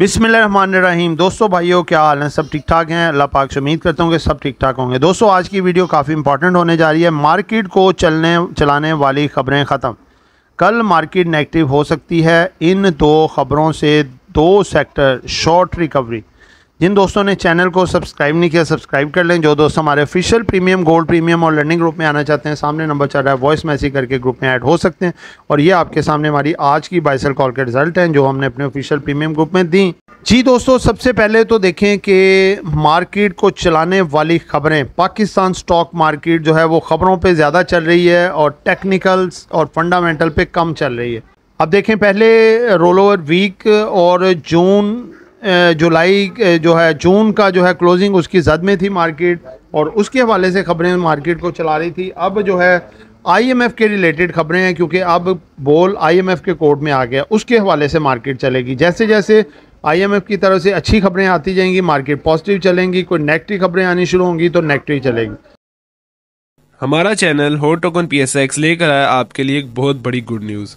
रहीम दोस्तों भाइयों क्या हाल हैं सब ठीक ठाक हैं अल्लाह पाक से उम्मीद करता हूँ कि सब ठीक ठाक होंगे दोस्तों आज की वीडियो काफ़ी इंपॉर्टेंट होने जा रही है मार्केट को चलने चलाने वाली ख़बरें ख़त्म कल मार्केट नेगेटिव हो सकती है इन दो खबरों से दो सेक्टर शॉर्ट रिकवरी जिन दोस्तों ने चैनल को सब्सक्राइब नहीं किया सब्सक्राइब कर लें जो दोस्त हमारे ऑफिशियल प्रीमियम गोल्ड प्रीमियम और लर्निंग ग्रुप में आना चाहते हैं सामने नंबर चल रहा है वॉइस मैसेज करके ग्रुप में ऐड हो सकते हैं और ये आपके सामने हमारी आज की बाइसल कॉल के रिजल्ट हैं जो हमने अपने ऑफिशियल प्रीमियम ग्रुप में दी जी दोस्तों सबसे पहले तो देखें कि मार्केट को चलाने वाली खबरें पाकिस्तान स्टॉक मार्केट जो है वो खबरों पर ज़्यादा चल रही है और टेक्निकल्स और फंडामेंटल पर कम चल रही है अब देखें पहले रोल ओवर वीक और जून जुलाई जो है जून का जो है क्लोजिंग उसकी जद में थी मार्केट और उसके हवाले से खबरें मार्केट को चला रही थी अब जो है आईएमएफ के रिलेटेड खबरें हैं क्योंकि अब बोल आईएमएफ के कोर्ट में आ गया उसके हवाले से मार्केट चलेगी जैसे जैसे आईएमएफ की तरफ से अच्छी खबरें आती जाएंगी मार्केट पॉजिटिव चलेंगी कोई नेगेटिव खबरें आनी शुरू होंगी तो नेगेटिव चलेगी हमारा चैनल हॉट टोकन पी लेकर आया आपके लिए एक बहुत बड़ी गुड न्यूज़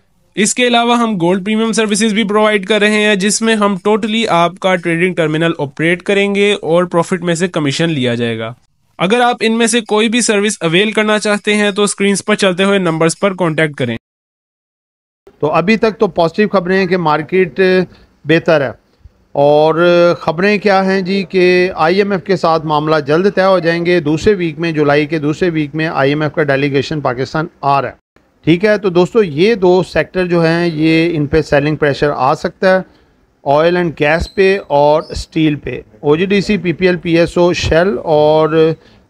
इसके अलावा हम गोल्ड प्रीमियम सर्विसेज भी प्रोवाइड कर रहे हैं जिसमें हम टोटली आपका ट्रेडिंग टर्मिनल ऑपरेट करेंगे और प्रॉफिट में से कमीशन लिया जाएगा अगर आप इनमें से कोई भी सर्विस अवेल करना चाहते हैं तो स्क्रीन पर चलते हुए नंबर्स पर कॉन्टेक्ट करें तो अभी तक तो पॉजिटिव खबरें हैं कि मार्केट बेहतर है और ख़बरें क्या हैं जी कि आईएमएफ के साथ मामला जल्द तय हो जाएंगे दूसरे वीक में जुलाई के दूसरे वीक में आईएमएफ का डेलीगेशन पाकिस्तान आ रहा है ठीक है तो दोस्तों ये दो सेक्टर जो हैं ये इन पे सेलिंग प्रेशर आ सकता है ऑयल एंड गैस पे और स्टील पे O G D C P P L P S O shell और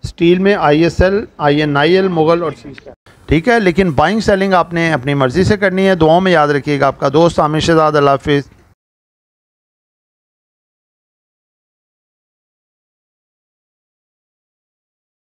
स्टील में I S L I N I L Mughal और सी ठीक है लेकिन बाइंग सेलिंग आपने अपनी मर्ज़ी से करनी है दुआओं में याद रखिएगा आपका दोस्त आमिर शहजाद अल्लाह हाफिज़